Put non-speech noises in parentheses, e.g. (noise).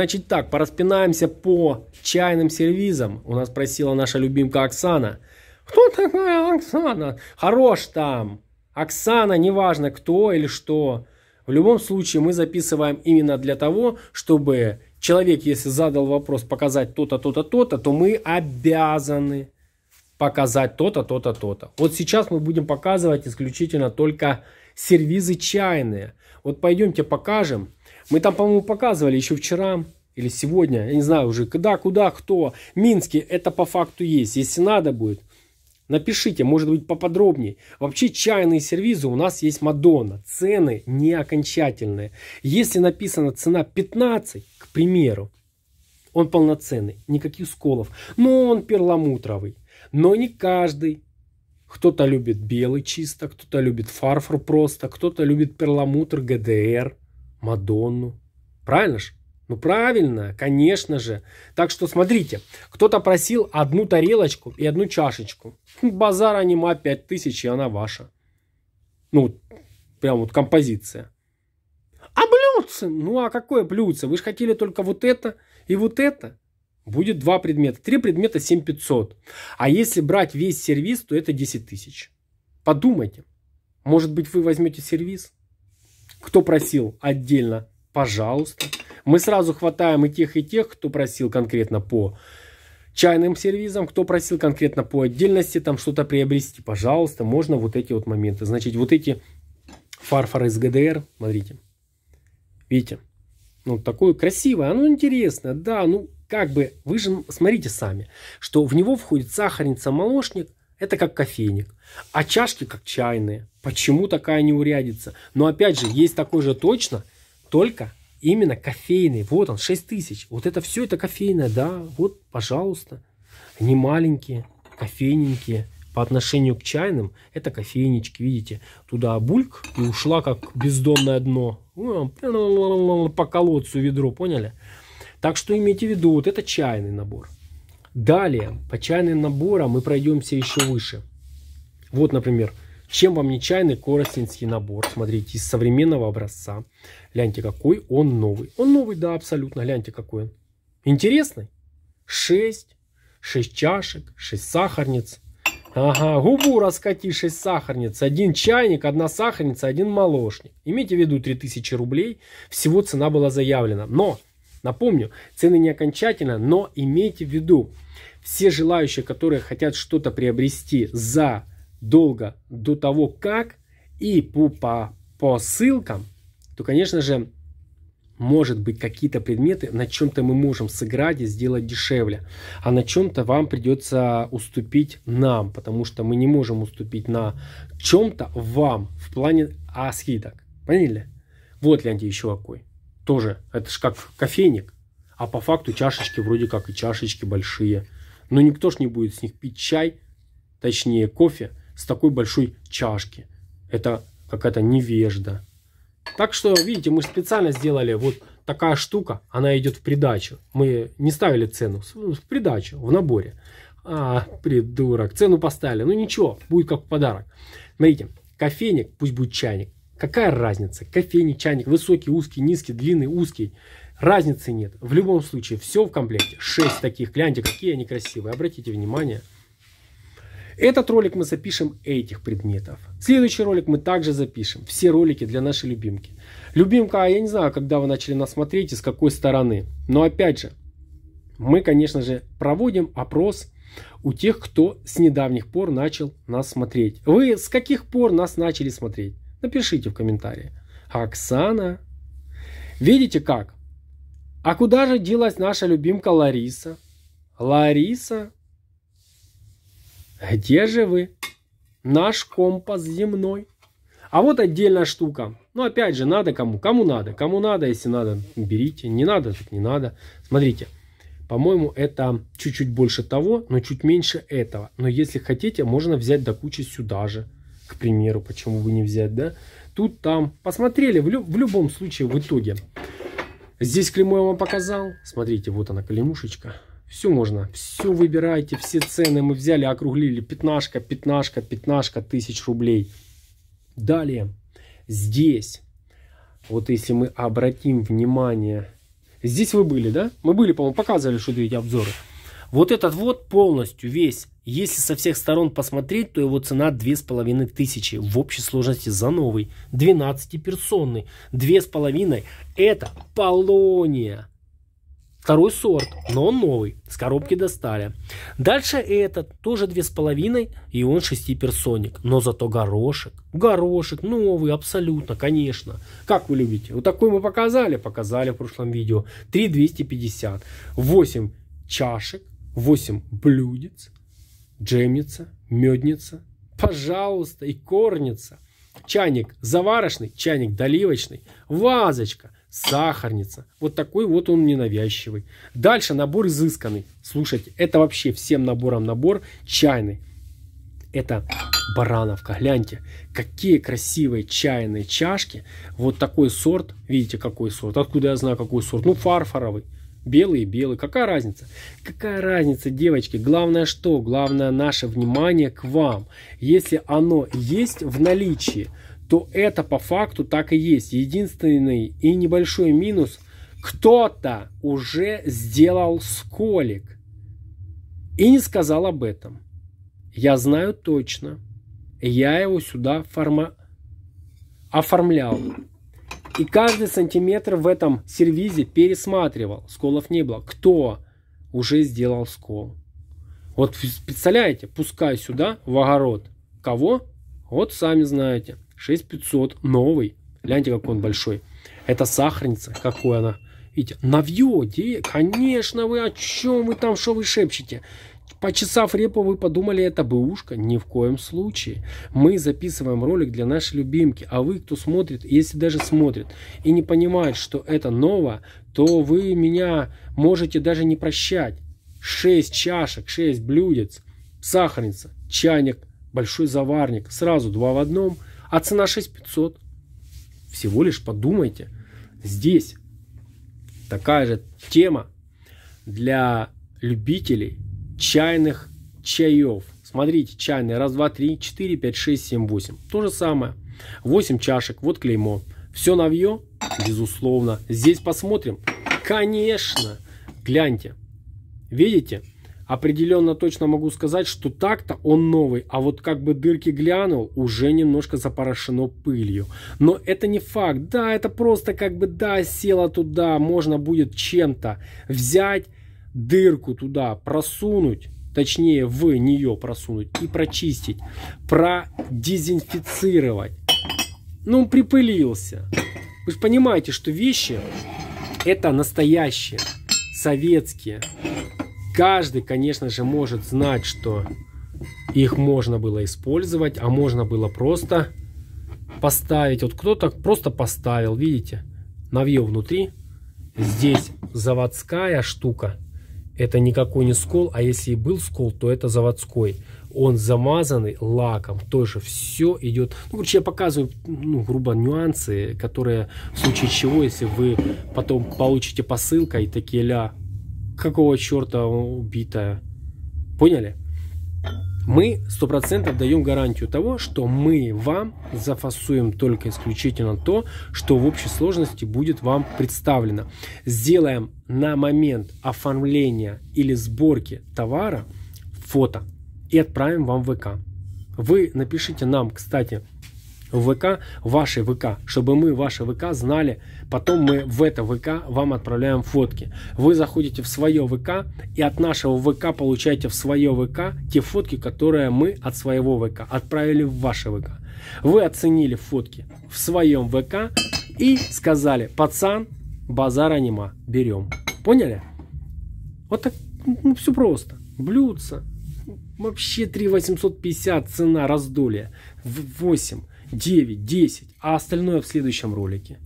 Значит так, пораспинаемся по чайным сервизам. У нас просила наша любимка Оксана. Кто такая Оксана? Хорош там. Оксана, неважно кто или что. В любом случае мы записываем именно для того, чтобы человек, если задал вопрос показать то-то, то-то, то-то, то мы обязаны показать то-то, то-то, то-то. Вот сейчас мы будем показывать исключительно только сервизы чайные. Вот пойдемте покажем. Мы там, по-моему, показывали еще вчера или сегодня, я не знаю уже, когда, куда, кто. Минске это по факту есть. Если надо будет, напишите, может быть, поподробнее. Вообще, чайные сервизы у нас есть Мадонна. Цены не окончательные. Если написана цена 15, к примеру, он полноценный, никаких сколов. Но он перламутровый. Но не каждый. Кто-то любит белый чисто, кто-то любит фарфор просто, кто-то любит перламутр ГДР – Мадонну. Правильно же? Ну правильно, конечно же. Так что смотрите, кто-то просил одну тарелочку и одну чашечку. Хм, базар анима 5000, и она ваша. Ну, прям вот композиция. А блюдце? Ну а какое блюдце? Вы же хотели только вот это и вот это. Будет два предмета. Три предмета 7500. А если брать весь сервис, то это 10 тысяч. Подумайте. Может быть, вы возьмете сервис? Кто просил отдельно, пожалуйста. Мы сразу хватаем и тех, и тех, кто просил конкретно по чайным сервизам, кто просил конкретно по отдельности там что-то приобрести, пожалуйста, можно вот эти вот моменты. Значит, вот эти фарфоры из ГДР, смотрите, видите, ну такое красивое, оно интересное, да, ну как бы, вы же смотрите сами, что в него входит сахарница, молочник, это как кофейник, а чашки как чайные. Почему такая неурядица? Но опять же, есть такой же точно, только именно кофейный. Вот он, 6 тысяч. Вот это все, это кофейное, да. Вот, пожалуйста. Не маленькие, кофейненькие. По отношению к чайным, это кофейнички, видите. Туда бульк и ушла, как бездонное дно. Ну, а, (laughs) по колодцу ведро, поняли? Так что имейте в виду, вот это чайный набор. Далее, по чайным наборам мы пройдемся еще выше. Вот, например, чем вам не чайный коростенский набор? Смотрите, из современного образца. Гляньте, какой он новый. Он новый, да, абсолютно. Гляньте, какой он. Интересный? 6, 6 чашек, 6 сахарниц. Ага, губу раскати 6 сахарниц, один чайник, одна сахарница, один молочник. Имейте в виду 3000 рублей, всего цена была заявлена. Но, напомню, цены не окончательно, но имейте в виду, все желающие, которые хотят что-то приобрести за долго до того, как и по, по, по ссылкам, то, конечно же, может быть, какие-то предметы на чем-то мы можем сыграть и сделать дешевле, а на чем-то вам придется уступить нам, потому что мы не можем уступить на чем-то вам в плане а скидок Поняли? Вот, Леонтий, еще какой. Тоже, это же как кофейник, а по факту чашечки вроде как и чашечки большие. Но никто ж не будет с них пить чай, точнее кофе, с такой большой чашки. Это какая-то невежда. Так что, видите, мы специально сделали вот такая штука, она идет в придачу. Мы не ставили цену, в придачу, в наборе. А, придурок, цену поставили. Ну ничего, будет как подарок. Смотрите, кофейник, пусть будет чайник. Какая разница? Кофейник, чайник, высокий, узкий, низкий, длинный, узкий. Разницы нет. В любом случае, все в комплекте. шесть таких, гляньте, какие они красивые. Обратите внимание. Этот ролик мы запишем этих предметов. Следующий ролик мы также запишем. Все ролики для нашей любимки. Любимка, а я не знаю, когда вы начали нас смотреть и с какой стороны. Но опять же, мы, конечно же, проводим опрос у тех, кто с недавних пор начал нас смотреть. Вы с каких пор нас начали смотреть? Напишите в комментарии. Оксана. Видите как? А куда же делась наша любимка Лариса? Лариса где же вы? Наш компас земной. А вот отдельная штука. Ну, опять же, надо кому? Кому надо? Кому надо, если надо, берите. Не надо, так не надо. Смотрите, по-моему, это чуть-чуть больше того, но чуть меньше этого. Но если хотите, можно взять до кучи сюда же. К примеру, почему бы не взять, да? Тут, там. Посмотрели, в, лю в любом случае, в итоге. Здесь клемму я вам показал. Смотрите, вот она клемушечка. Все можно, все выбирайте, все цены мы взяли, округлили. Пятнашка, пятнашка, пятнашка тысяч рублей. Далее, здесь, вот если мы обратим внимание, здесь вы были, да? Мы были, по-моему, показывали, что эти обзоры. Вот этот вот полностью весь, если со всех сторон посмотреть, то его цена 2500 в общей сложности за новый, 12-персонный, 2500 это полония. Второй сорт, но он новый, с коробки достали. Дальше этот, тоже 2,5, и он шестиперсонник, но зато горошек. Горошек новый, абсолютно, конечно. Как вы любите? Вот такой мы показали, показали в прошлом видео. 3,250, 8 чашек, 8 блюдец, джемница, медница, пожалуйста, и корница. Чайник заварочный, чайник доливочный, вазочка – сахарница. Вот такой вот он ненавязчивый. Дальше набор изысканный. Слушайте, это вообще всем набором набор чайный. Это барановка. Гляньте, какие красивые чайные чашки. Вот такой сорт. Видите, какой сорт? Откуда я знаю, какой сорт? Ну, фарфоровый. Белый и белый. Какая разница? Какая разница, девочки? Главное что? Главное наше внимание к вам. Если оно есть в наличии – то это по факту так и есть. Единственный и небольшой минус – кто-то уже сделал сколик и не сказал об этом. Я знаю точно. Я его сюда форма... оформлял. И каждый сантиметр в этом сервизе пересматривал. Сколов не было. Кто уже сделал скол? Вот представляете, пускай сюда в огород. Кого? Вот сами знаете. 6500 новый. Гляньте, как он большой. Это сахарница, какой она. Видите, навье, де... конечно, вы о чем вы там, что вы шепчете? Почесав репу, вы подумали, это бэушка? Ни в коем случае. Мы записываем ролик для нашей любимки, а вы, кто смотрит, если даже смотрит и не понимает, что это ново, то вы меня можете даже не прощать. 6 чашек, 6 блюдец, сахарница, чайник, большой заварник, сразу два в одном – а цена 6500. Всего лишь подумайте, здесь такая же тема для любителей чайных чаев. Смотрите, чайные, раз, два, три, четыре, пять, шесть, семь, восемь. То же самое. Восемь чашек, вот клеймо. Все новье? Безусловно. Здесь посмотрим. Конечно. Гляньте. Видите? определенно точно могу сказать, что так-то он новый, а вот как бы дырки глянул, уже немножко запорошено пылью. Но это не факт, да, это просто как бы, да, села туда, можно будет чем-то взять, дырку туда просунуть, точнее в нее просунуть и прочистить, продезинфицировать. Ну, он припылился. Вы же понимаете, что вещи это настоящие, советские каждый, конечно же, может знать, что их можно было использовать, а можно было просто поставить. Вот кто-то просто поставил, видите, навье внутри. Здесь заводская штука. Это никакой не скол, а если и был скол, то это заводской. Он замазанный лаком, тоже все идет. Ну, короче, я показываю, ну, грубо, нюансы, которые в случае чего, если вы потом получите посылкой, такие ля, какого черта убитая. Поняли? Мы 100% даем гарантию того, что мы вам зафасуем только исключительно то, что в общей сложности будет вам представлено. Сделаем на момент оформления или сборки товара фото и отправим вам в ВК. Вы напишите нам, кстати, в ВК, ваши ВК, чтобы мы ваши ВК знали, потом мы в это ВК вам отправляем фотки. Вы заходите в свое ВК и от нашего ВК получаете в свое ВК те фотки, которые мы от своего ВК отправили в ваше ВК. Вы оценили фотки в своем ВК и сказали, пацан, базар анима, берем. Поняли? Вот так, ну, все просто. Блюдца, вообще 3 850 цена раздолья, 8. 9, 10, а остальное в следующем ролике.